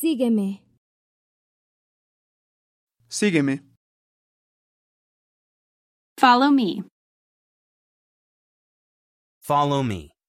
Sígueme. Sígueme. Follow me. Follow me.